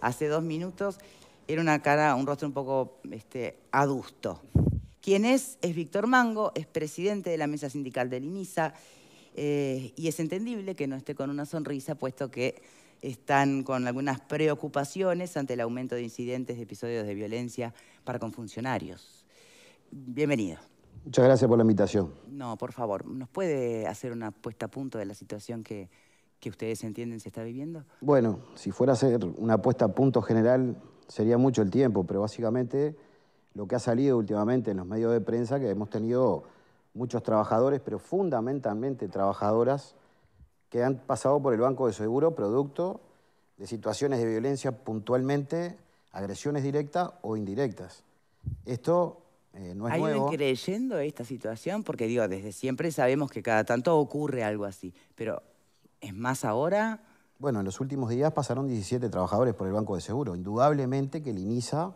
hace dos minutos era una cara, un rostro un poco este, adusto. Quien es es Víctor Mango, es presidente de la mesa sindical del INISA eh, y es entendible que no esté con una sonrisa, puesto que están con algunas preocupaciones ante el aumento de incidentes, de episodios de violencia para con funcionarios. Bienvenido. Muchas gracias por la invitación. No, por favor, ¿nos puede hacer una puesta a punto de la situación que, que ustedes entienden se está viviendo? Bueno, si fuera a ser una apuesta a punto general, sería mucho el tiempo, pero básicamente lo que ha salido últimamente en los medios de prensa, que hemos tenido muchos trabajadores, pero fundamentalmente trabajadoras, que han pasado por el banco de seguro producto de situaciones de violencia puntualmente, agresiones directas o indirectas. Esto eh, no es ¿Hay nuevo. creyendo esta situación? Porque digo, desde siempre sabemos que cada tanto ocurre algo así, pero ¿Es más ahora? Bueno, en los últimos días pasaron 17 trabajadores por el Banco de Seguro. Indudablemente que el INISA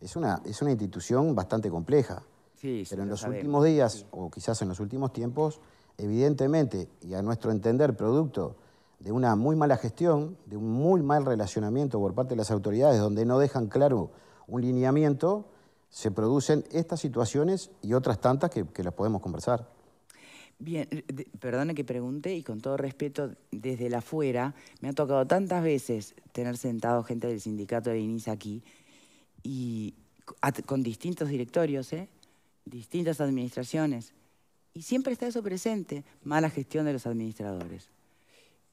es una, es una institución bastante compleja. Sí, Pero en los últimos días, o quizás en los últimos tiempos, evidentemente, y a nuestro entender, producto de una muy mala gestión, de un muy mal relacionamiento por parte de las autoridades, donde no dejan claro un lineamiento, se producen estas situaciones y otras tantas que las podemos conversar. Bien, eh, perdone que pregunte y con todo respeto, desde la afuera, me ha tocado tantas veces tener sentado gente del sindicato de INIS aquí y con distintos directorios, ¿eh? distintas administraciones. Y siempre está eso presente, mala gestión de los administradores.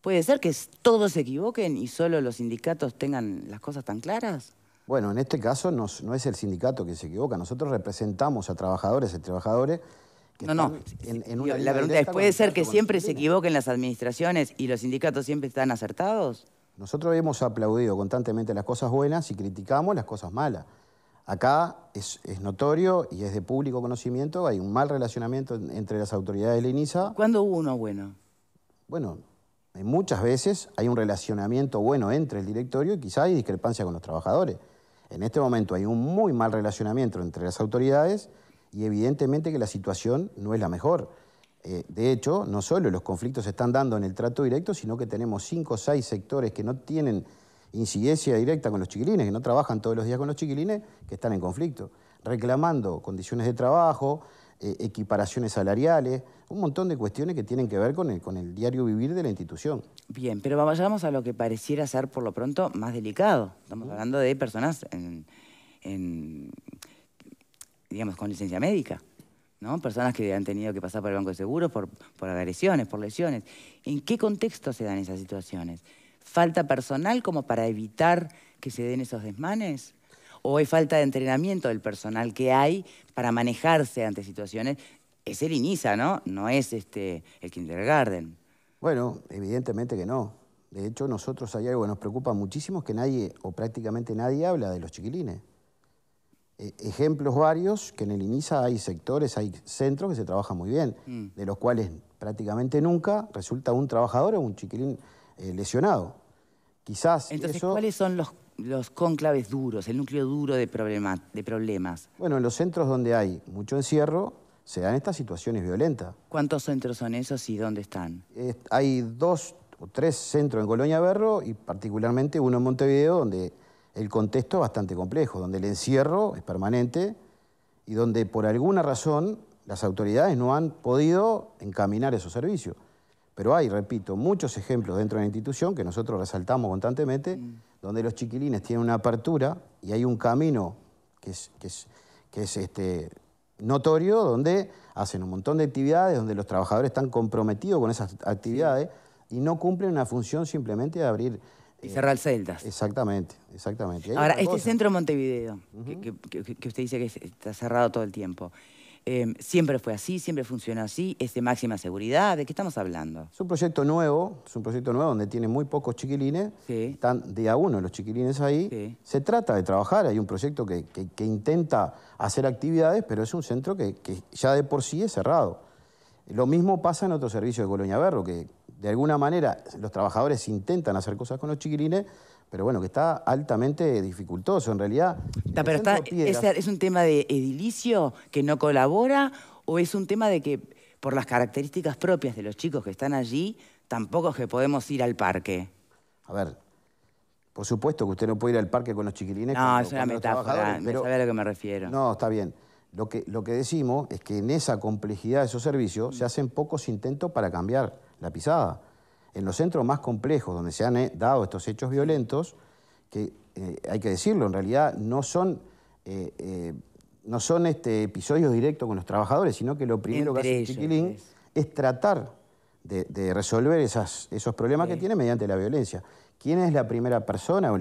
¿Puede ser que todos se equivoquen y solo los sindicatos tengan las cosas tan claras? Bueno, en este caso no, es el sindicato que se equivoca, nosotros representamos a trabajadores y trabajadores no, no. la pregunta es, ¿puede ser que siempre se equivoquen las administraciones y los sindicatos siempre están acertados? Nosotros hemos aplaudido constantemente las cosas buenas y criticamos las cosas malas. Acá es, notorio y es de público conocimiento, hay un mal relacionamiento entre las autoridades de la INISA. ¿Cuándo hubo uno bueno? Bueno, eh, muchas veces hay un relacionamiento bueno entre el directorio y quizá hay discrepancia con los trabajadores. En este momento hay un muy mal relacionamiento entre las autoridades y evidentemente que la situación no es la mejor. Eh, de hecho, no solo los conflictos se están dando en el trato directo, sino que tenemos cinco o seis sectores que no tienen incidencia directa con los chiquilines, que no trabajan todos los días con los chiquilines, que están en conflicto, reclamando condiciones de trabajo, eh, equiparaciones salariales, un montón de cuestiones que tienen que ver con el, con el diario vivir de la institución. Bien, pero vayamos a lo que pareciera ser por lo pronto más delicado. Estamos hablando de personas en digamos, con licencia médica. ¿no? Personas que han tenido que pasar por el Banco de Seguros por, agresiones, por lesiones. ¿En qué contexto se dan esas situaciones? ¿Falta personal como para evitar que se den esos desmanes? ¿O hay falta de entrenamiento del personal que hay para manejarse ante situaciones? Es el INISA, ¿no? No es este, el kindergarten. Bueno, evidentemente que no. De hecho, nosotros hay algo que nos preocupa muchísimo, que nadie o prácticamente nadie habla de los chiquilines. Eh, ejemplos varios que en el INISA hay sectores, hay centros que se trabajan muy bien, mm. de los cuales prácticamente nunca resulta un trabajador o un chiquilín eh, lesionado. Quizás. Entonces, ¿cuáles son los, los cónclaves duros, el núcleo duro de, problemas? Bueno, en los centros donde hay mucho encierro, se dan estas situaciones violentas. ¿Cuántos centros son esos y dónde están? hay dos o tres centros en Colonia Berro y particularmente uno en Montevideo, donde el contexto es bastante complejo, donde el encierro es permanente y donde por alguna razón las autoridades no han podido encaminar esos servicios. Pero hay, repito, muchos ejemplos dentro de la institución que nosotros resaltamos constantemente, mm. donde los chiquilines tienen una apertura y hay un camino que es, este, notorio, donde hacen un montón de actividades, donde los trabajadores están comprometidos con esas actividades y no cumplen una función simplemente de abrir cerrar celdas. Exactamente, exactamente. Ahora, este centro Montevideo, que, usted dice que está cerrado todo el tiempo, em, ¿siempre fue así? ¿Siempre funcionó así? ¿Es de máxima seguridad? ¿De qué estamos hablando? Es un proyecto nuevo, es un proyecto nuevo donde tiene muy pocos chiquilines, están de uno los chiquilines ahí. Se trata de trabajar, hay un proyecto que, intenta hacer actividades, pero es un centro que, ya de por sí es cerrado. Lo mismo pasa en otro servicio de Colonia Berro, que de alguna manera los trabajadores intentan hacer cosas con los chiquilines, pero bueno, que está altamente dificultoso en realidad. ¿es, un tema de edilicio que no colabora o es un tema de que por las características propias de los chicos que están allí, tampoco es que podemos ir al parque? A ver, por supuesto que usted no puede ir al parque con los chiquilines. No, es una metáfora, pero... sabe a lo que me refiero. No, está bien. Lo que, lo que decimos es que en esa complejidad de esos servicios se hacen pocos intentos para cambiar la pisada. En los centros más complejos donde se han eh, dado estos hechos violentos, que eh, hay que decirlo, en realidad no son, eh, no son este, episodios directos con los trabajadores, sino que lo primero que hace el Chiquilín es tratar de, resolver esas, esos problemas que tiene mediante la violencia. ¿Quién es la primera persona o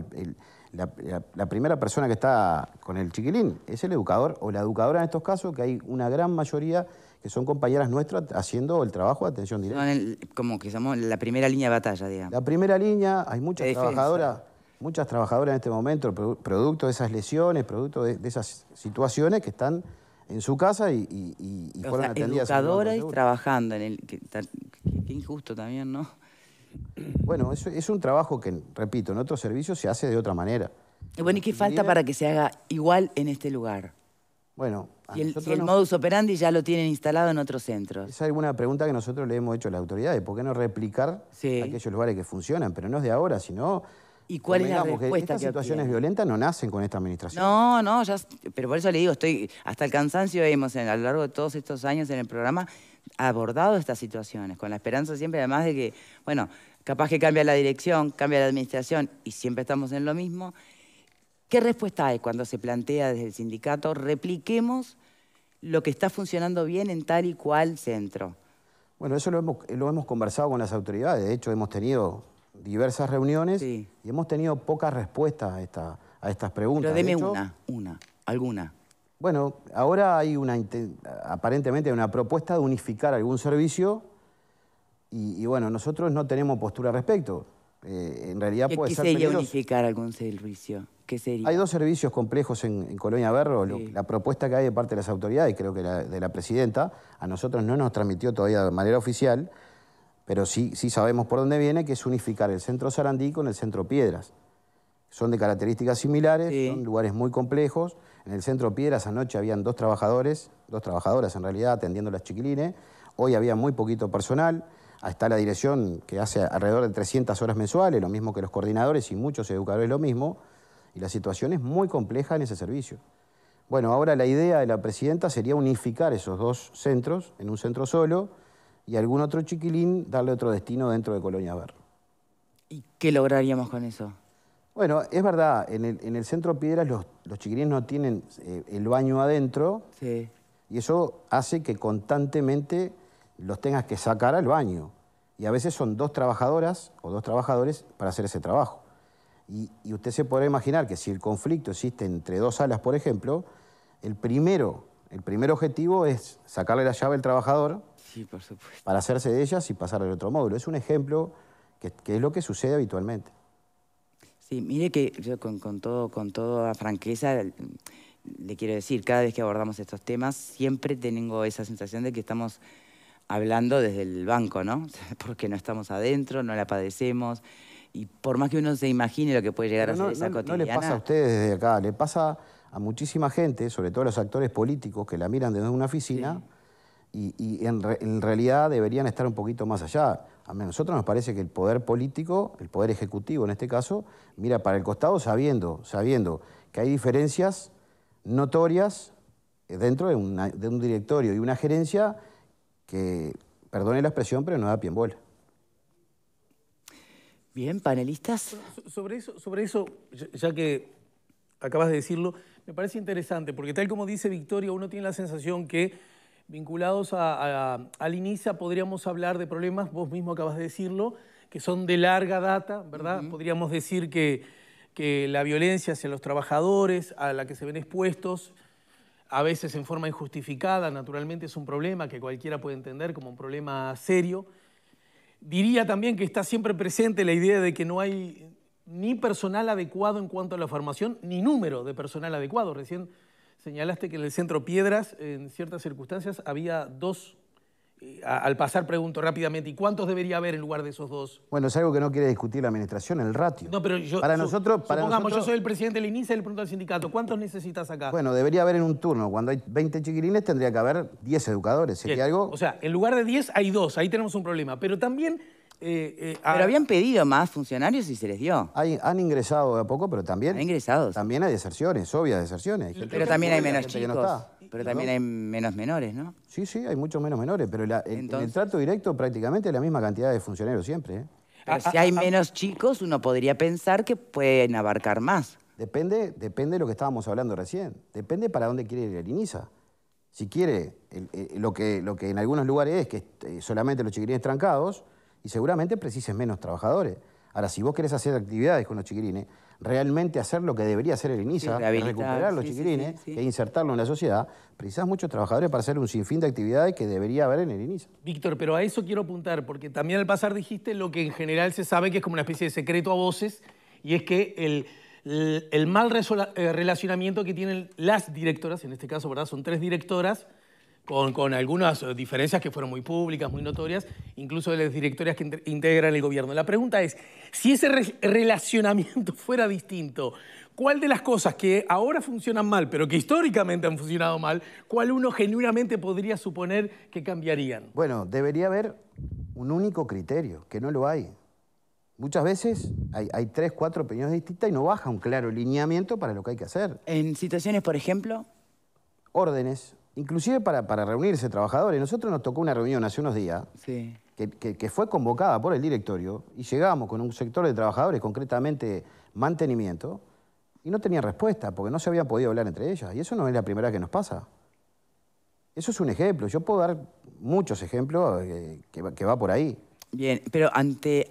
la, primera persona que está con el chiquilín? Es el educador o la educadora en estos casos, que hay una gran mayoría que son compañeras nuestras haciendo el trabajo de atención directa. como que somos la primera línea de batalla, digamos. La primera línea, hay muchas trabajadoras, muchas trabajadoras en este momento, producto de esas lesiones, producto de, esas situaciones que están en su casa y, y, y fueron o y trabajando Qué injusto también, ¿no? Bueno, es, es un trabajo que, repito, en otros servicios se hace de otra manera. Bueno, ¿y qué falta para que se haga igual en este lugar? Bueno, y el, modus operandi ya lo tienen instalado en otros centros. Esa es alguna pregunta que nosotros le hemos hecho a las autoridades. ¿Por qué no replicar aquellos lugares que funcionan? Pero no es de ahora, sino... ¿Y cuál es la respuesta que estas situaciones violentas no nacen con esta administración. No, no, pero por eso le digo, estoy hasta el cansancio hemos a lo largo de todos estos años en el programa abordado estas situaciones, con la esperanza siempre además de que, bueno, capaz que cambia la dirección, cambia la administración y siempre estamos en lo mismo, ¿Qué respuesta hay cuando se plantea desde el sindicato repliquemos lo que está funcionando bien en tal y cual centro? Bueno, eso lo hemos, conversado con las autoridades. De hecho, hemos tenido diversas reuniones y hemos tenido pocas respuestas a, estas preguntas. Pero deme una, una, alguna. Bueno, ahora hay una, aparentemente una propuesta de unificar algún servicio y, y, bueno, nosotros no tenemos postura al respecto eh, en realidad puede sería unificar algún servicio? Hay dos servicios complejos en, Colonia Berro. la propuesta que hay de parte de las autoridades, creo que la, de la presidenta, a nosotros no nos transmitió todavía de manera oficial, pero sí, sí sabemos por dónde viene, que es unificar el centro Sarandí con el centro Piedras. Son de características similares, son lugares muy complejos. En el centro Piedras anoche habían dos trabajadores, dos trabajadoras en realidad, atendiendo las chiquilines. Hoy había muy poquito personal está la dirección que hace alrededor de 300 horas mensuales, lo mismo que los coordinadores y muchos educadores lo mismo, y la situación es muy compleja en ese servicio. Bueno, ahora la idea de la presidenta sería unificar esos dos centros en un centro solo y algún otro chiquilín darle otro destino dentro de Colonia Verde. ¿Y qué lograríamos con eso? Bueno, es verdad, en el, centro Piedras los, chiquilines no tienen eh, el baño adentro sí. y eso hace que constantemente los tengas que sacar al baño. Y a veces son dos trabajadoras o dos trabajadores para hacer ese trabajo. Y, usted se podrá imaginar que si el conflicto existe entre dos salas, por ejemplo, el primero, el primer objetivo es sacarle la llave al trabajador para hacerse de ellas y pasar al otro módulo. Es un ejemplo que, es lo que sucede habitualmente. Sí, mire que yo todo, con toda franqueza le quiero decir, cada vez que abordamos estos temas, siempre tengo esa sensación de que estamos hablando desde el banco, ¿no? Porque no estamos adentro, no la padecemos. Y por más que uno se imagine lo que puede llegar a ser esa no, cotidiana... No le pasa a ustedes desde acá, le pasa a muchísima gente, sobre todo a los actores políticos que la miran desde una oficina y, en, realidad deberían estar un poquito más allá. A nosotros nos parece que el poder político, el poder ejecutivo en este caso, mira para el costado sabiendo, sabiendo que hay diferencias notorias dentro de, de un directorio y una gerencia perdone la expresión, pero no da pie en bola. Bien, panelistas. Sobre eso, sobre eso, ya que acabas de decirlo, me parece interesante, porque tal como dice Victoria, uno tiene la sensación que vinculados a, a, al INISA podríamos hablar de problemas, vos mismo acabas de decirlo, que son de larga data, ¿verdad? Podríamos decir que la violencia hacia los trabajadores, a la que se ven expuestos, a veces en forma injustificada, naturalmente es un problema que cualquiera puede entender como un problema serio. Diría también que está siempre presente la idea de que no hay ni personal adecuado en cuanto a la formación, ni número de personal adecuado. Recién señalaste que en el Centro Piedras, en ciertas circunstancias, había dos al pasar pregunto rápidamente, ¿y cuántos debería haber en lugar de esos dos? Bueno, es algo que no quiere discutir la administración, el ratio. No, pero yo, para nosotros, para supongamos, yo soy el presidente del INISA y le pregunto sindicato, ¿cuántos necesitas acá? Bueno, debería haber en un turno, cuando hay 20 chiquirines tendría que haber 10 educadores, algo... O sea, en lugar de 10 hay dos, ahí tenemos un problema, pero también eh, eh, pero habían pedido más funcionarios y se les dio. han ingresado de a poco, pero también. También hay deserciones, obvias deserciones. pero también hay menos chicos. pero también hay menos menores, ¿no? Sí, sí, hay muchos menos menores, pero en el trato directo prácticamente la misma cantidad de funcionarios siempre. ¿eh? Ah, si hay ah, ah. menos chicos, uno podría pensar que pueden abarcar más. Depende, depende de lo que estábamos hablando recién. Depende para dónde quiere ir la INISA. Si quiere lo, que, lo que en algunos lugares es que solamente los chiquirines trancados, y seguramente precises menos trabajadores. Ahora, si vos querés hacer actividades con los chiquirines, realmente hacer lo que debería hacer el INISA, recuperar los chiquirines e insertarlo en la sociedad, precisas muchos trabajadores para hacer un sinfín de actividades que debería haber en el INISA. Víctor, pero a eso quiero apuntar, porque también al pasar dijiste lo que en general se sabe que es como una especie de secreto a voces, y es que el, el, el mal eh, relacionamiento que tienen las directoras, en este caso, ¿verdad? Son tres directoras, con, algunas eh, diferencias que fueron muy públicas, muy notorias, incluso de las directorias que integran el gobierno. La pregunta es, si ese relacionamiento fuera distinto, ¿cuál de las cosas que ahora funcionan mal, pero que históricamente han funcionado mal, cuál uno genuinamente podría suponer que cambiarían? Bueno, debería haber un único criterio, que no lo hay. Muchas veces hay, hay, tres, cuatro opiniones distintas y no baja un claro lineamiento para lo que hay que hacer. ¿En situaciones, por ejemplo? Órdenes, inclusive para, reunirse trabajadores. Nosotros nos tocó una reunión hace unos días que, fue convocada por el directorio y llegamos con un sector de trabajadores, concretamente mantenimiento, y no tenían respuesta porque no se había podido hablar entre ellas. Y eso no es la primera que nos pasa. Eso es un ejemplo. Yo puedo dar muchos ejemplos eh, que, va por ahí. Bien, pero ante,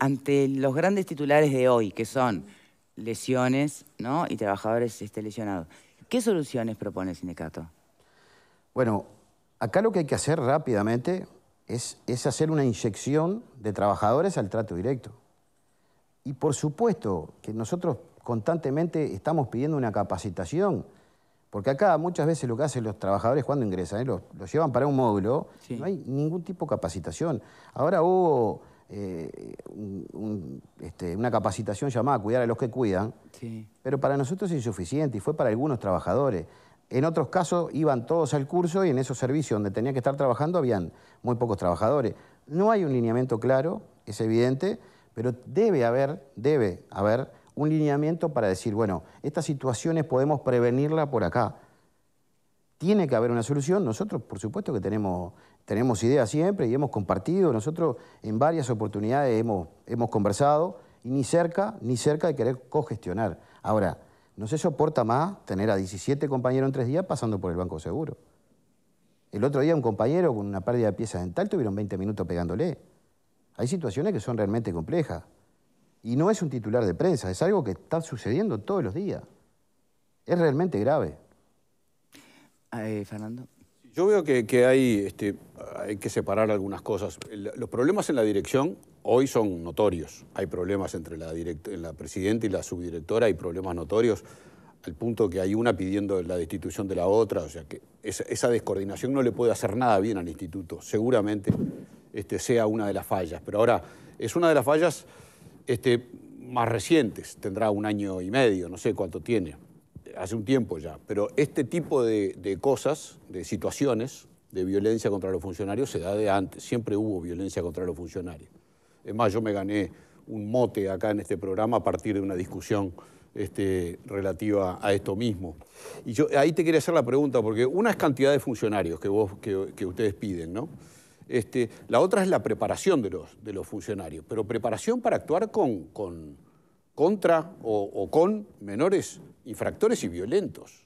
los grandes titulares de hoy, que son lesiones y trabajadores este, lesionados, ¿qué soluciones propone el sindicato? Bueno, acá lo que hay que hacer rápidamente es, hacer una inyección de trabajadores al trato directo. Y por supuesto que nosotros constantemente estamos pidiendo una capacitación, porque acá muchas veces lo que hacen los trabajadores cuando ingresan, ¿eh? los, llevan para un módulo, no hay ningún tipo de capacitación. Ahora hubo eh, este, una capacitación llamada Cuidar a los que cuidan, pero para nosotros es insuficiente y fue para algunos trabajadores. En otros casos iban todos al curso y en esos servicios donde tenía que estar trabajando habían muy pocos trabajadores. No hay un lineamiento claro, es evidente, pero debe haber, debe haber un lineamiento para decir, bueno, estas situaciones podemos prevenirla por acá. Tiene que haber una solución. Nosotros, por supuesto que tenemos, tenemos ideas siempre y hemos compartido. Nosotros en varias oportunidades hemos, conversado y ni cerca, ni cerca de querer cogestionar. Ahora, no se soporta más tener a 17 compañeros en tres días pasando por el Banco Seguro. El otro día un compañero con una pérdida de piezas dental tuvieron 20 minutos pegándole. Hay situaciones que son realmente complejas. Y no es un titular de prensa, es algo que está sucediendo todos los días. Es realmente grave. Eh, Fernando. Yo veo que, este, hay que separar algunas cosas. Los problemas en la dirección hoy son notorios. Hay problemas entre la, presidenta y la subdirectora, hay problemas notorios al punto que hay una pidiendo la destitución de la otra, o sea que esa, descoordinación no le puede hacer nada bien al instituto, seguramente este, sea una de las fallas, pero ahora es una de las fallas este, más recientes, tendrá un año y medio, no sé cuánto tiene, hace un tiempo ya, pero este tipo de, de cosas, de situaciones de violencia contra los funcionarios se da de antes, siempre hubo violencia contra los funcionarios. Es más, yo me gané un mote acá en este programa a partir de una discusión este, relativa a esto mismo. Y yo ahí te quería hacer la pregunta, porque una es cantidad de funcionarios que, ustedes piden, ¿no? Este, la otra es la preparación de los, funcionarios, pero preparación para actuar con, contra o, con menores infractores y violentos.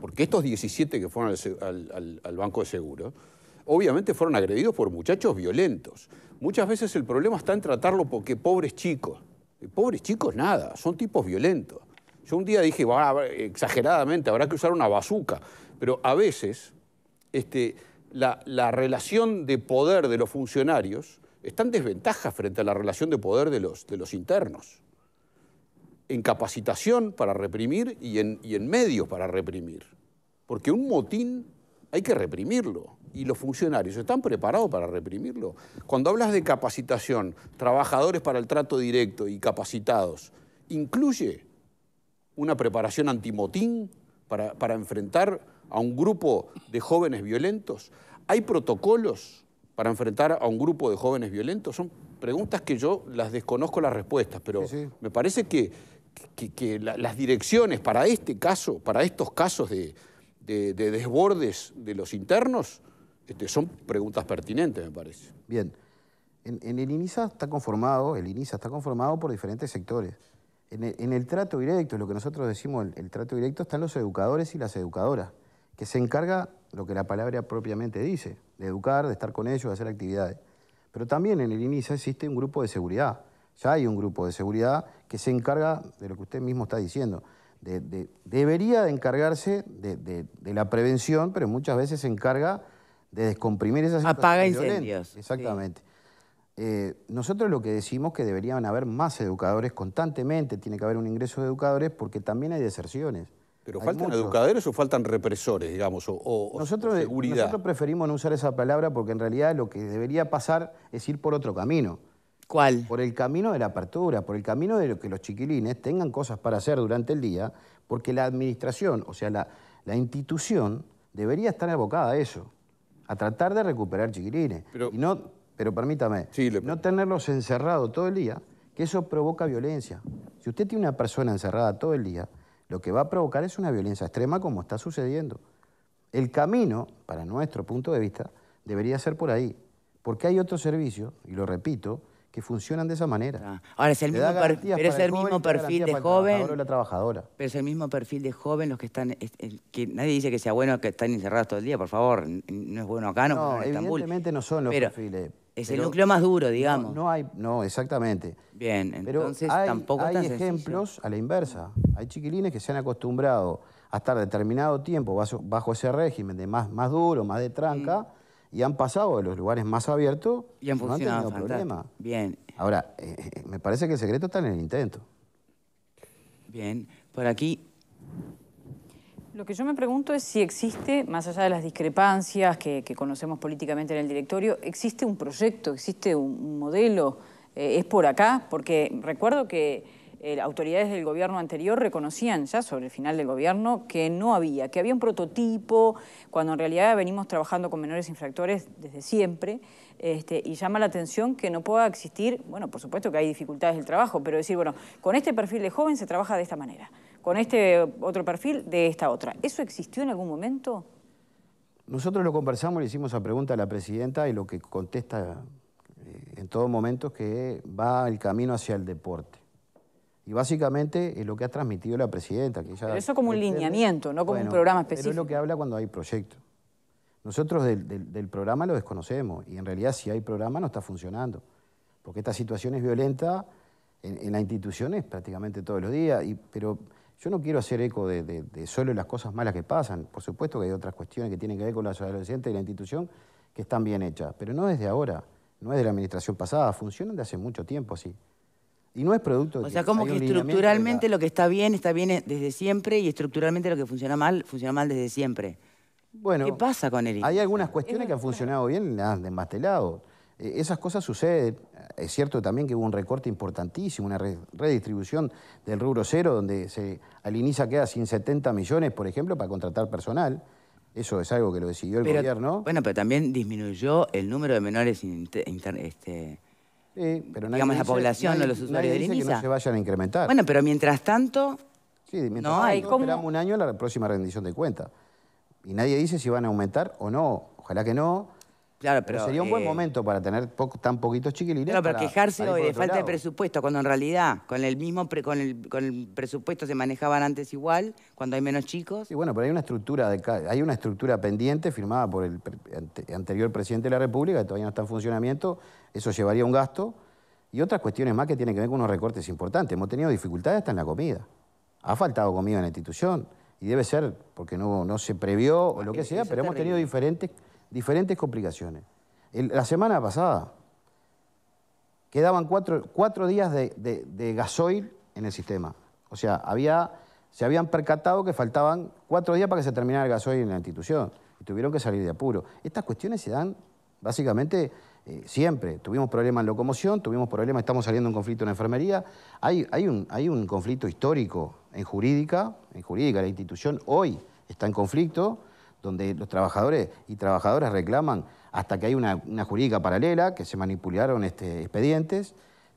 porque estos 17 que fueron al, Banco de Seguro, obviamente fueron agredidos por muchachos violentos. Muchas veces el problema está en tratarlo porque pobres chicos. Pobres chicos, nada, son tipos violentos. Yo un día dije, va, exageradamente, habrá que usar una bazuca. Pero a veces este, la, relación de poder de los funcionarios está en desventaja frente a la relación de poder de los, de los internos. En capacitación para reprimir y en, y en medios para reprimir. Porque un motín hay que reprimirlo y los funcionarios están preparados para reprimirlo. Cuando hablas de capacitación, trabajadores para el trato directo y capacitados, ¿incluye una preparación antimotín para, para enfrentar a un grupo de jóvenes violentos? ¿Hay protocolos para enfrentar a un grupo de jóvenes violentos? Son preguntas que yo las desconozco las respuestas, pero me parece que, que, las direcciones para este caso, para estos casos de, de desbordes de los internos, este, son preguntas pertinentes, me parece. Bien. En, el INISA está conformado, el INISA está conformado por diferentes sectores. En el, trato directo, lo que nosotros decimos el, trato directo, están los educadores y las educadoras, que se encarga lo que la palabra propiamente dice, de educar, de estar con ellos, de hacer actividades. Pero también en el INISA existe un grupo de seguridad. Ya hay un grupo de seguridad que se encarga de lo que usted mismo está diciendo. De, debería de encargarse de la prevención, pero muchas veces se encarga de descomprimir esas situaciones. Apaga incendios. Exactamente. Eh, nosotros lo que decimos que deberían haber más educadores constantemente, tiene que haber un ingreso de educadores porque también hay deserciones. ¿Pero faltan educadores o faltan represores, digamos, o, nosotros, eh, seguridad? Nosotros preferimos no usar esa palabra porque en realidad lo que debería pasar es ir por otro camino. ¿Cuál? Por el camino de la apertura, por el camino de que los chiquilines tengan cosas para hacer durante el día, porque la administración, o sea, la, la institución, debería estar abocada a eso a tratar de recuperar chiquirines. Pero, y no, pero permítame, no tenerlos encerrados todo el día, que eso provoca violencia. Si usted tiene una persona encerrada todo el día, lo que va a provocar es una violencia extrema como está sucediendo. El camino, para nuestro punto de vista, debería ser por ahí, porque hay otro servicio, y lo repito, que funcionan de esa manera. Ah, ahora, es el mismo, perfil de joven. la Pero es el mismo perfil de joven los que están. que nadie dice que sea bueno que estén encerrados todo el día, por favor. No es bueno acá, no. No, evidentemente no son los perfiles. Es el núcleo más duro, digamos. No, hay, no, exactamente. Bien, entonces pero hay, tampoco hay ejemplos a la inversa. Hay chiquilines que se han acostumbrado a estar determinado tiempo bajo, ese régimen de más, más duro, más de tranca. Mm y han pasado de los lugares más abiertos y han funcionado no han problema. Bien. Ahora, eh, me parece que el secreto está en el intento. Bien, por aquí. Lo que yo me pregunto es si existe, más allá de las discrepancias que, conocemos políticamente en el directorio, ¿existe un proyecto, existe un, modelo? Eh, ¿Es por acá? Porque recuerdo que eh, autoridades del gobierno anterior reconocían ya sobre el final del gobierno que no había, que había un prototipo, cuando en realidad venimos trabajando con menores infractores desde siempre, este, y llama la atención que no pueda existir, bueno, por supuesto que hay dificultades del trabajo, pero decir, bueno, con este perfil de joven se trabaja de esta manera, con este otro perfil de esta otra. ¿Eso existió en algún momento? Nosotros lo conversamos, le hicimos la pregunta a la presidenta y lo que contesta eh, en todo momento es que va el camino hacia el deporte. Y básicamente es lo que ha transmitido la presidenta. pero eso como un lineamiento, no como un programa específico. Pero es lo que habla cuando hay proyecto. Nosotros del, programa lo desconocemos y en realidad si hay programa no está funcionando. Porque esta situación es violenta en, las instituciones prácticamente todos los días. pero yo no quiero hacer eco de, solo las cosas malas que pasan. Por supuesto que hay otras cuestiones que tienen que ver con la sociedad adolescente y la institución que están bien hechas. Pero no desde ahora, no es de la administración pasada, funcionan de hace mucho tiempo así. Y no es producto de... O sea, como que estructuralmente lo que está bien, está bien eh, desde siempre y estructuralmente lo que funciona mal, funciona mal desde siempre. Bueno, ¿Qué pasa con él? Hay algunas cuestiones que han funcionado bien, las han desmastelado. Eh, esas cosas suceden. Es cierto también que hubo un recorte importantísimo, una redistribución del rubro cero, donde se, al queda sin millones, por ejemplo, para contratar personal. Eso es algo que lo decidió el gobierno. Bueno, pero también disminuyó el número de menores este, pero nadie digamos, dice, la población, los usuarios que no se vayan a incrementar. Bueno, pero mientras tanto... Sí, esperamos un año la próxima rendición de cuentas. Y nadie dice si van a aumentar o no. Ojalá que no. pero, sería un buen eh, momento para tener tan poquitos chiquilines. pero para, quejarse hoy de falta de presupuesto, cuando en realidad con el mismo con, el, presupuesto se manejaban antes igual, cuando hay menos chicos. Sí, bueno, pero hay una estructura hay una estructura pendiente firmada por el anterior presidente de la República que todavía no está en funcionamiento, eso llevaría un gasto y otras cuestiones más que tienen que ver con unos recortes importantes. Hemos tenido dificultades hasta en la comida. Ha faltado comida en la institución y debe ser porque no, no se previó o lo que sea, pero hemos tenido diferentes, diferentes complicaciones. la semana pasada quedaban cuatro, días de, gasoil en el sistema. O sea, había, se habían percatado que faltaban cuatro días para que se terminara el gasoil en la institución y tuvieron que salir de apuro. Estas cuestiones se dan básicamente eh, siempre. Tuvimos problemas en locomoción, tuvimos problemas, estamos saliendo de un conflicto en enfermería. Hay, un, conflicto histórico en jurídica, en jurídica la institución hoy está en conflicto, donde los trabajadores y trabajadoras reclaman hasta que hay una, jurídica paralela, que se manipularon este, expedientes.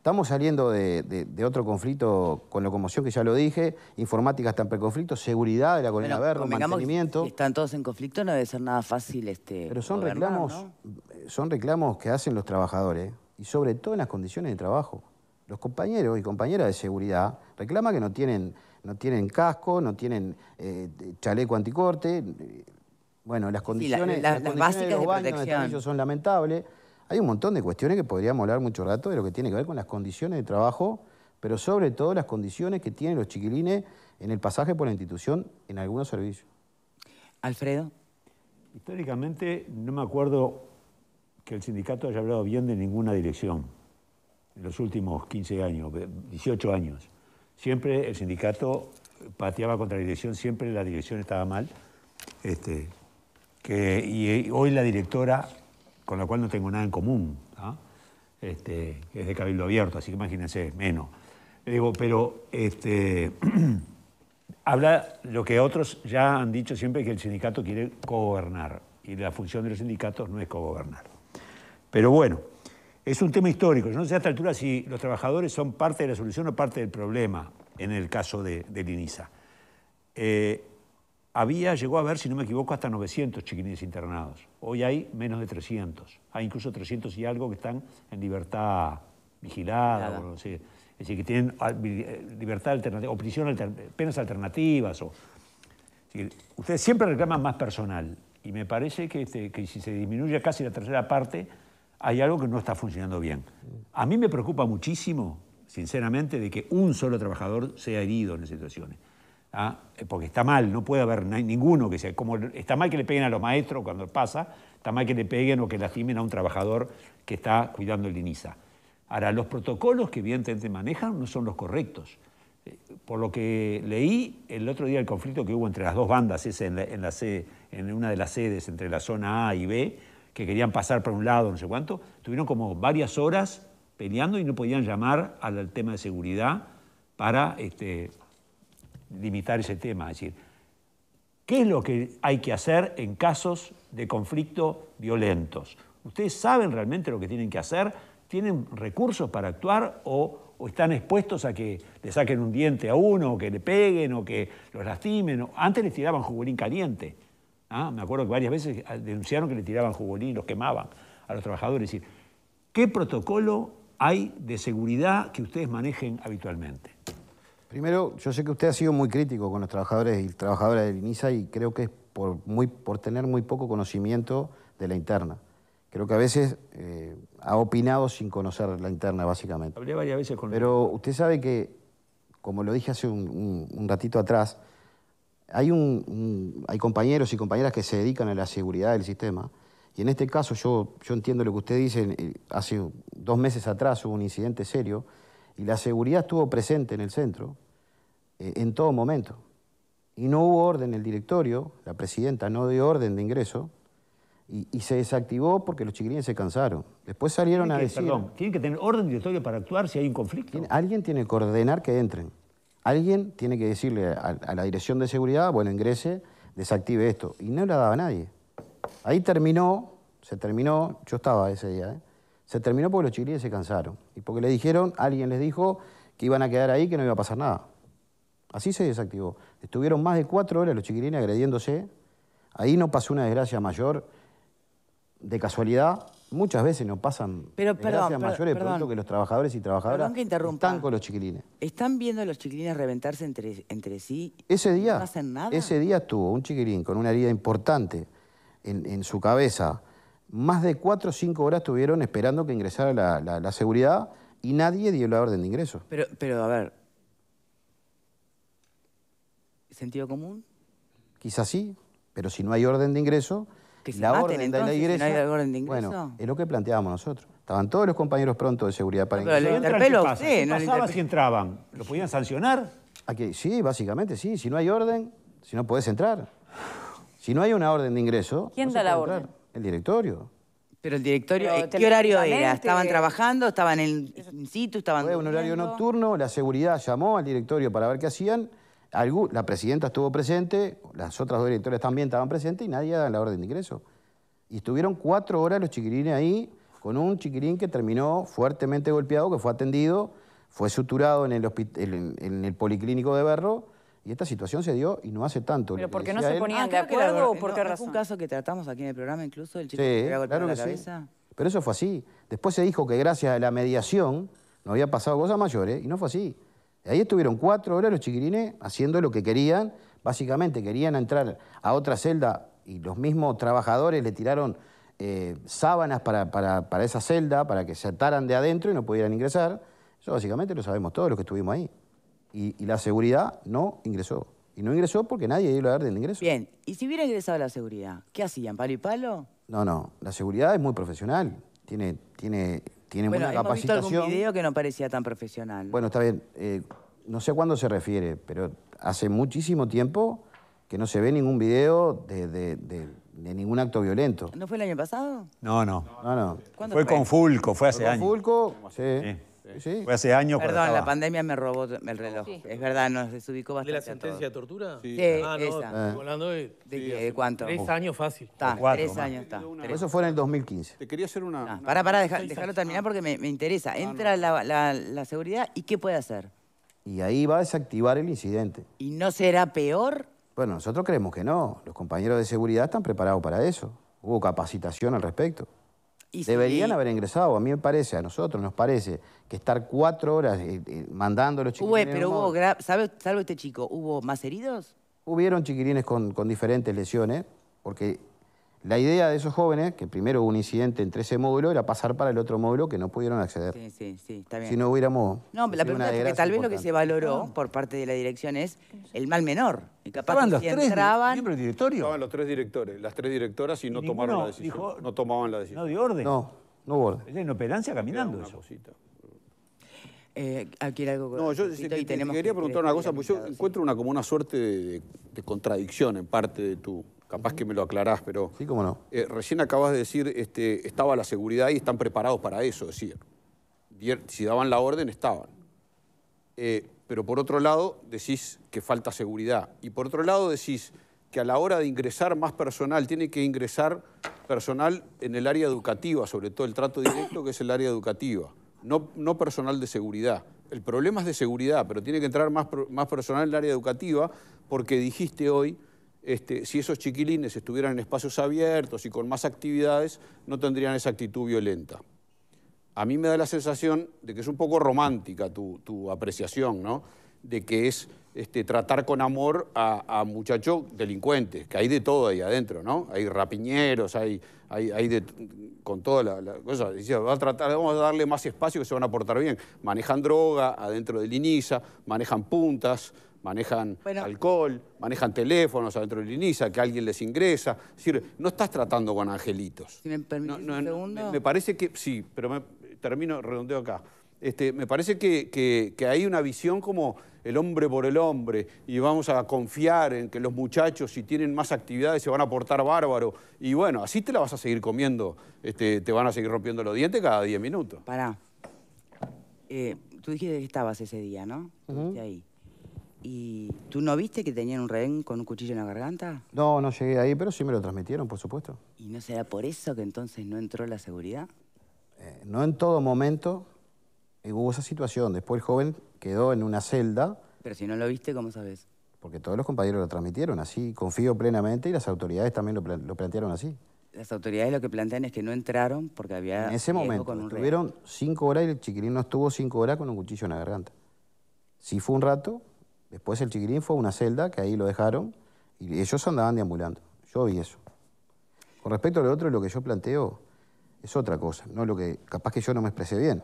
Estamos saliendo de, otro conflicto con locomoción, que ya lo dije, informática está en preconflicto, seguridad de la colina verde, mantenimiento. están todos en conflicto, no debe ser nada fácil este. Pero son reclamos, son reclamos que hacen los trabajadores, y sobre todo en las condiciones de trabajo. Los compañeros y compañeras de seguridad reclaman que no tienen, no tienen casco, no tienen eh, chaleco anticorte. Bueno, las condiciones, básicas de, los de baños son lamentables. Hay un montón de cuestiones que podríamos hablar mucho rato de lo que tiene que ver con las condiciones de trabajo, pero sobre todo las condiciones que tienen los chiquilines en el pasaje por la institución en algunos servicios. Alfredo. Históricamente no me acuerdo que el sindicato haya hablado bien de ninguna dirección en los últimos 15 años, 18 años. Siempre el sindicato pateaba contra la dirección, siempre la dirección estaba mal. Este, y hoy la directora con la cual no tengo nada en común. que ¿ah? este, es de cabildo abierto, así que imagínense, menos. Le digo, pero este, habla lo que otros ya han dicho siempre, que el sindicato quiere co-gobernar, y la función de los sindicatos no es cogobernar. Pero bueno, es un tema histórico. Yo no sé a esta altura si los trabajadores son parte de la solución o parte del problema en el caso de, de eh, había, llegó a haber, si no me equivoco, hasta 900 chiquinines internados. Hoy hay menos de 300. Hay incluso 300 y algo que están en libertad vigilada, es decir, que tienen eh, libertad alternativa, o prisión penas alternativas. ustedes siempre reclaman más personal y me parece que, este, que si se disminuye casi la tercera parte, hay algo que no está funcionando bien. A mí me preocupa muchísimo, sinceramente, de que un solo trabajador sea herido en las situaciones. ¿ah? Eh, porque está mal, no puede haber ninguno que sea, como está mal que le peguen a los maestros cuando pasa, está mal que le peguen o que lastimen a un trabajador que está cuidando el INISA. Ahora, los protocolos que evidentemente manejan no son los correctos. Eh, por lo que leí el otro día el conflicto que hubo entre las dos bandas, en, una de las sedes entre la zona A y B, que querían pasar por un lado, no sé cuánto, tuvieron como varias horas peleando y no podían llamar al tema de seguridad para este, limitar ese tema. Es decir, ¿qué es lo que hay que hacer en casos de conflicto violentos? ¿Ustedes saben realmente lo que tienen que hacer? ¿Tienen recursos para actuar o, están expuestos a que le saquen un diente a uno, o que le peguen, o que los lastimen? Antes les tiraban jugolín caliente. ¿ah? Me acuerdo que varias veces ah, denunciaron que le tiraban jugolín, y los quemaban a los trabajadores. Es decir, ¿qué protocolo hay de seguridad que ustedes manejen habitualmente? Primero, yo sé que usted ha sido muy crítico con los trabajadores y trabajadoras de INISA y creo que es por, tener muy poco conocimiento de la interna. Creo que a veces eh, ha opinado sin conocer la interna, básicamente. Hablé varias veces con... Pero usted sabe que, como lo dije hace un, ratito atrás, hay, compañeros y compañeras que se dedican a la seguridad del sistema. Y en este caso yo entiendo lo que usted dice. Eh, hace dos meses atrás hubo un incidente serio y la seguridad estuvo presente en el centro eh, en todo momento. Y no hubo orden en el directorio, la presidenta no dio orden de ingreso, y, se desactivó porque los chiquilines se cansaron. Después salieron a decir... Perdón, tienen que tener orden directorio para actuar si hay un conflicto. alguien tiene que ordenar que entren. Alguien tiene que decirle a, a, la dirección de seguridad, bueno, ingrese, desactive esto. Y no la daba nadie. Ahí terminó, se terminó, yo estaba ese día, ¿eh? Se terminó porque los chiquilines se cansaron y porque le dijeron, alguien les dijo que iban a quedar ahí, que no iba a pasar nada. Así se desactivó. Estuvieron más de cuatro horas los chiquilines agrediéndose. Ahí no pasó una desgracia mayor. De casualidad, muchas veces no pasan desgracias mayores perdón, que los trabajadores y trabajadoras que están con los chiquilines. ¿Están viendo a los chiquilines reventarse entre, entre sí? Ese día, Ese día estuvo un chiquilín con una herida importante en, en su cabeza más de cuatro o cinco horas estuvieron esperando que ingresara la, seguridad y nadie dio la orden de ingreso. Pero, pero a ver, ¿sentido común? Quizás sí, pero si no hay orden de ingreso, la orden de no hay orden de ingreso. Bueno, es lo que planteábamos nosotros. Estaban todos los compañeros pronto de seguridad para ingresar. Pero le ¿no? pasaba si entraban? ¿Lo podían sancionar? sí, básicamente sí. Si no hay orden, si no podés entrar. Si no hay una orden de ingreso... ¿Quién da la orden? El directorio. Pero el directorio, eh, ¿qué horario era? ¿Estaban eh, trabajando? ¿Estaban en el situ? ¿Estaban Fue un horario nocturno, la seguridad llamó al directorio para ver qué hacían. la presidenta estuvo presente, las otras dos directorias también estaban presentes y nadie da la orden de ingreso. Y estuvieron cuatro horas los chiquirines ahí, con un chiquirín que terminó fuertemente golpeado, que fue atendido, fue suturado en el, en el policlínico de Berro y esta situación se dio y no hace tanto. ¿Pero porque no se ponían ah, de acuerdo o por qué razón? un caso que tratamos aquí en el programa incluso, el chico sí, claro la cabeza. Sí. Pero eso fue así. Después se dijo que gracias a la mediación no había pasado cosas mayores y no fue así. ahí estuvieron cuatro horas los chiquirines haciendo lo que querían. Básicamente querían entrar a otra celda y los mismos trabajadores le tiraron eh, sábanas para, para, para esa celda, para que se ataran de adentro y no pudieran ingresar. Eso básicamente lo sabemos todos los que estuvimos ahí y, la seguridad no ingresó. Y no ingresó porque nadie iba a orden del ingreso. Bien, y si hubiera ingresado la seguridad, ¿qué hacían? ¿Palo y palo? No, no, la seguridad es muy profesional. Tiene, tiene, tiene buena hemos capacitación. video que no parecía tan profesional. Bueno, está bien. Eh, no sé a cuándo se refiere, pero hace muchísimo tiempo que no se ve ningún video de, ningún acto violento. ¿No fue el año pasado? No, no. no, no. Fue, con Fulco, fue hace años. Con Fulco, sí. Sí. Fue hace años. Perdón, la pandemia me robó el reloj. Es verdad, nos desubicó bastante. ¿De la sentencia de tortura? Sí, ah, no, Volando ah. de, ¿De cuánto? Tres años fácil. Está, tres años está. Eso fue en el 2015. Te quería hacer una. para ah, pará, dejarlo terminar porque me, interesa. Entra la seguridad y ¿qué puede hacer? Y ahí va a desactivar el incidente. ¿Y no será peor? Bueno, nosotros creemos que no. Los compañeros de seguridad están preparados para eso. Hubo capacitación al respecto. Deberían haber ingresado, a mí me parece, a nosotros nos parece, que estar cuatro horas eh, eh, mandando a los chiquirines Uy, pero hubo, ¿Sabe, salvo este chico, ¿hubo más heridos? Hubieron chiquirines con, con diferentes lesiones, porque la idea de esos jóvenes, que primero hubo un incidente entre ese módulo, era pasar para el otro módulo que no pudieron acceder. Sí, sí, sí, está bien. Si no hubiéramos... No, la pregunta es que tal vez lo que se valoró ah. por parte de la dirección es el mal menor. Y capaz los si tres, entraban... el directorio? Estaban los tres directores, las tres directoras y no tomaron la decisión. no tomaban la decisión. No dio orden. No, no hubo orden. Es la inoperancia caminando eso. Cosita. Eh, aquí algo no, yo quería preguntar una cosa, porque yo encuentro una, como una suerte de contradicción en parte de tu capaz que me lo aclarás, pero... Sí, cómo no. Eh, recién acabas de decir, este, estaba la seguridad y están preparados para eso, decir, si daban la orden, estaban. Eh, pero por otro lado, decís que falta seguridad. Y por otro lado, decís que a la hora de ingresar más personal, tiene que ingresar personal en el área educativa, sobre todo el trato directo, que es el área educativa, no, no personal de seguridad. El problema es de seguridad, pero tiene que entrar más, más personal en el área educativa porque dijiste hoy este, si esos chiquilines estuvieran en espacios abiertos y con más actividades, no tendrían esa actitud violenta. A mí me da la sensación de que es un poco romántica tu, apreciación, De que es este, tratar con amor a, muchachos delincuentes, que hay de todo ahí adentro, ¿no? Hay rapiñeros, hay, con toda la, cosa. vamos a darle más espacio que se van a portar bien. Manejan droga adentro de INISA, manejan puntas, manejan alcohol, manejan teléfonos adentro del INISA, que alguien les ingresa. Es decir, no estás tratando con angelitos. me Me, parece que, sí, pero me, termino, redondeo acá. Este, me parece que, hay una visión como el hombre por el hombre y vamos a confiar en que los muchachos si tienen más actividades se van a portar bárbaro y bueno, así te la vas a seguir comiendo, este, te van a seguir rompiendo los dientes cada 10 minutos. Pará. Eh, tú dijiste que estabas ese día, ¿no? de ahí. ¿Y tú no viste que tenían un rehén con un cuchillo en la garganta? No, no llegué ahí, pero sí me lo transmitieron, por supuesto. ¿Y no será por eso que entonces no entró la seguridad? Eh, no en todo momento hubo esa situación. Después el joven quedó en una celda. Pero si no lo viste, ¿cómo sabes? Porque todos los compañeros lo transmitieron así, confío plenamente, y las autoridades también lo, plantearon así. Las autoridades lo que plantean es que no entraron porque había... En ese momento, estuvieron cinco horas y el chiquilín no estuvo cinco horas con un cuchillo en la garganta. Sí fue un rato, Después el chiquirín fue a una celda, que ahí lo dejaron, y ellos andaban deambulando. Yo vi eso. Con respecto a lo otro, lo que yo planteo es otra cosa, no lo que capaz que yo no me expresé bien.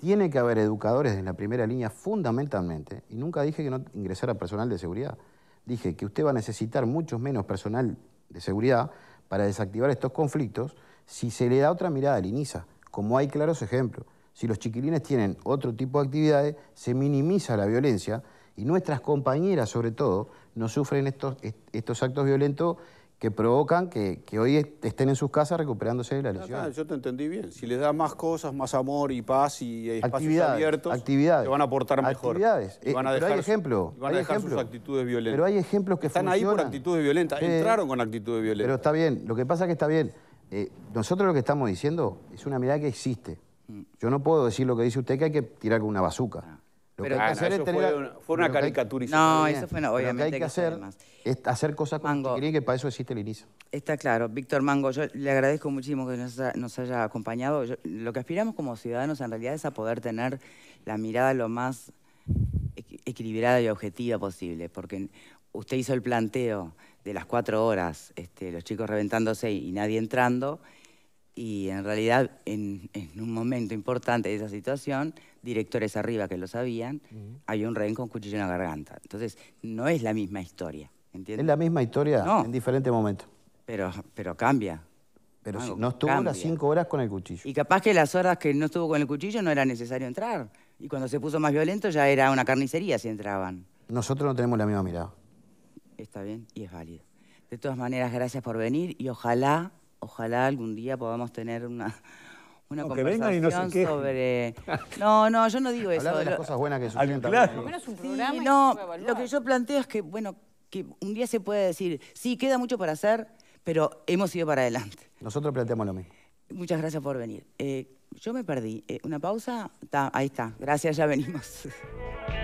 Tiene que haber educadores en la primera línea fundamentalmente, y nunca dije que no ingresara personal de seguridad. Dije que usted va a necesitar mucho menos personal de seguridad para desactivar estos conflictos si se le da otra mirada al INISA, como hay claros ejemplos. Si los chiquilines tienen otro tipo de actividades, se minimiza la violencia y nuestras compañeras sobre todo no sufren estos, estos actos violentos que provocan que, hoy estén en sus casas recuperándose de la lesión. yo te entendí bien. Si les da más cosas, más amor y paz y espacios abiertos, actividades, van a aportar mejor. Actividades. Eh, pero hay ejemplos. Van a dejar sus actitudes violentas. Pero hay ejemplos que Están ahí por actitudes violentas. Eh, Entraron con actitudes violentas. Pero está bien. Lo que pasa es que está bien. Eh, nosotros lo que estamos diciendo es una mirada que existe. Mm. Yo no puedo decir lo que dice usted que hay que tirar con una bazuca. Ah pero Fue una, caricaturización. No, eso fue obviamente. hay que, hacer es hacer cosas con que para eso existe el inicio. Está claro. Víctor Mango, yo le agradezco muchísimo que nos, haya acompañado. lo que aspiramos como ciudadanos en realidad es a poder tener la mirada lo más equilibrada y objetiva posible, porque usted hizo el planteo de las cuatro horas, este, los chicos reventándose y nadie entrando, y en realidad en, un momento importante de esa situación, directores arriba que lo sabían, hay había un rehén con cuchillo en la garganta. Entonces, no es la misma historia, ¿entiendes? Es la misma historia en diferentes momentos. Pero, pero cambia. Pero no, no estuvo las cinco horas con el cuchillo. Y capaz que las horas que no estuvo con el cuchillo no era necesario entrar. Y cuando se puso más violento ya era una carnicería si entraban. Nosotros no tenemos la misma mirada. Está bien y es válido. De todas maneras, gracias por venir y ojalá ojalá algún día podamos tener una, conversación sobre... No, no, yo no digo eso. Hablar de las cosas buenas que suceden Al Menos un programa no, lo que yo planteo es que, bueno, que un día se puede decir, sí, queda mucho para hacer, pero hemos ido para adelante. Nosotros planteamos lo mismo. Muchas gracias por venir. Eh, yo me perdí. Eh, ¿Una pausa? ahí está. Gracias, ya venimos.